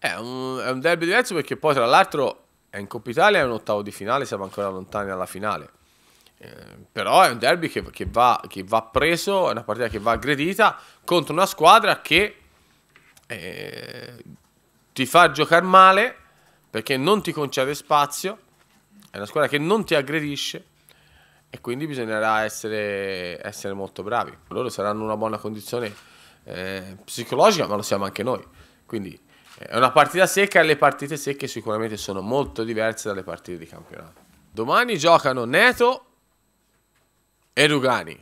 È un, è un derby diverso perché poi tra l'altro è in Coppa Italia, è un ottavo di finale, siamo ancora lontani dalla finale. Eh, però è un derby che, che, va, che, va, preso, è una partita che va aggredita contro una squadra che eh, ti fa giocare male perché non ti concede spazio, è una squadra che non ti aggredisce e quindi bisognerà essere, essere molto bravi. Loro saranno in una buona condizione eh, psicologica, ma lo siamo anche noi. Quindi è una partita secca e le partite secche sicuramente sono molto diverse dalle partite di campionato. Domani giocano Neto e Rugani.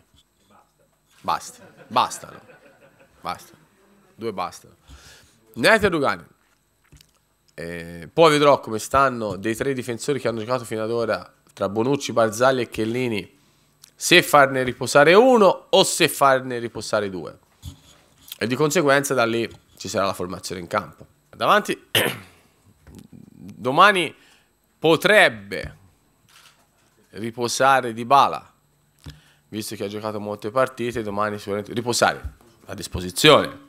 Basta. Bastano. Basta. Due bastano. Neto e Rugani. E eh, poi vedrò come stanno dei tre difensori che hanno giocato fino ad ora tra Bonucci, Barzagli e Chellini se farne riposare uno o se farne riposare due. E di conseguenza da lì ci sarà la formazione in campo davanti domani potrebbe riposare di bala, visto che ha giocato molte partite, domani sicuramente riposare a disposizione.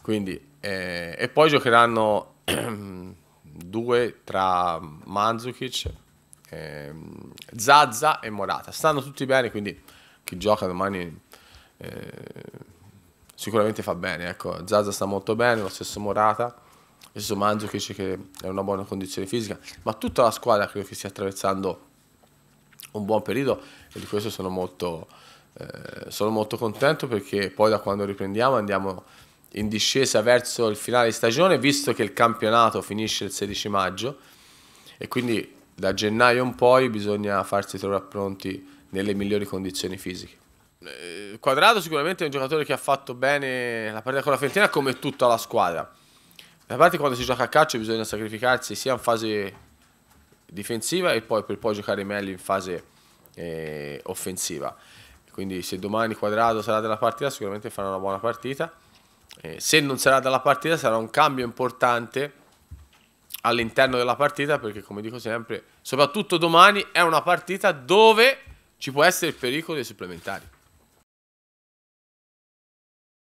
Quindi, eh, e poi giocheranno due tra Mandzukic, eh, Zazza e Morata. Stanno tutti bene, quindi chi gioca domani... Eh, sicuramente fa bene. Ecco. Zaza sta molto bene, lo stesso Morata, lo stesso Manzo che dice che è una buona condizione fisica, ma tutta la squadra credo che stia attraversando un buon periodo e di questo sono molto, eh, sono molto contento perché poi da quando riprendiamo andiamo in discesa verso il finale di stagione, visto che il campionato finisce il 16 maggio e quindi da gennaio in poi bisogna farsi trovare pronti nelle migliori condizioni fisiche eh, Quadrado sicuramente è un giocatore che ha fatto bene la partita con la Fiorentina come tutta la squadra. Da parte quando si gioca a calcio bisogna sacrificarsi sia in fase difensiva e poi per poi giocare meglio in fase eh, offensiva. Quindi se domani Quadrado sarà della partita sicuramente farà una buona partita. Eh, se non sarà della partita sarà un cambio importante all'interno della partita perché come dico sempre, soprattutto domani è una partita dove ci può essere il pericolo dei supplementari.